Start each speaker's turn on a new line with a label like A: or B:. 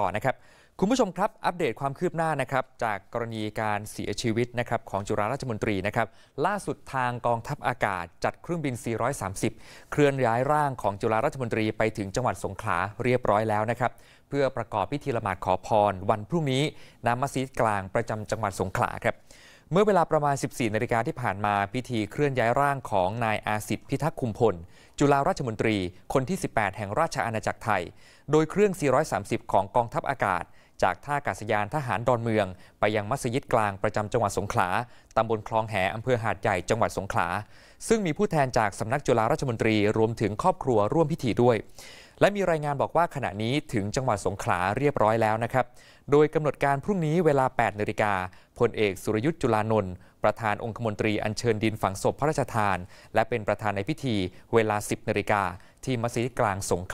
A: ต่อนะครับคุณผู้ชมครับอัปเดตความคืบหน้านะครับจากกรณีการเสียชีวิตนะครับของจุฬาราชมนตรีนะครับล่าสุดทางกองทัพอากาศจัดเครื่องบิน 430 เคลื่อนย้ายร่างของจุฬาราชมนตรีไปถึงจังหวัดสงขลาเรียบร้อยแล้วนะครับเพื่อประกอบพิธีละหมาดขอพร วันพรุ่งนี้ณมัสยิดกลางประจำจังหวัดสงขลาครับเมื่อเวลาประมาณ 14 นาฬิกาที่ผ่านมาพิธีเคลื่อนย้ายร่างของนายอาสิทธิ์พิทักษ์คุมพล จุฬาราชมนตรีคนที่ 18 แห่งราชอาณาจักรไทย โดยเครื่อง 430 ของกองทัพอากาศ จากท่าอากาศยานทหารดอนเมือง ไปยังมัสยิดกลางประจำจังหวัดสงขลาตำบลคลองแหอำเภอหาดใหญ่จังหวัดสงขลาซึ่งมีผู้แทนจากสำนักจุฬาราชมนตรีรวมถึงครอบครัวร่วมพิธีด้วยและมีรายงานบอกว่าขณะนี้ถึงจังหวัดสงขลาเรียบร้อยแล้วนะครับ โดยกำหนดการพรุ่งนี้เวลา 8 นาฬิกาพลเอกสุรยุทธ์จุลานนท์ประธานองคมนตรีอัญเชิญดินฝังศพพระราชทาน และเป็นประธานในพิธีเวลา 10 นาฬิกาที่มัสยิดกลางสงข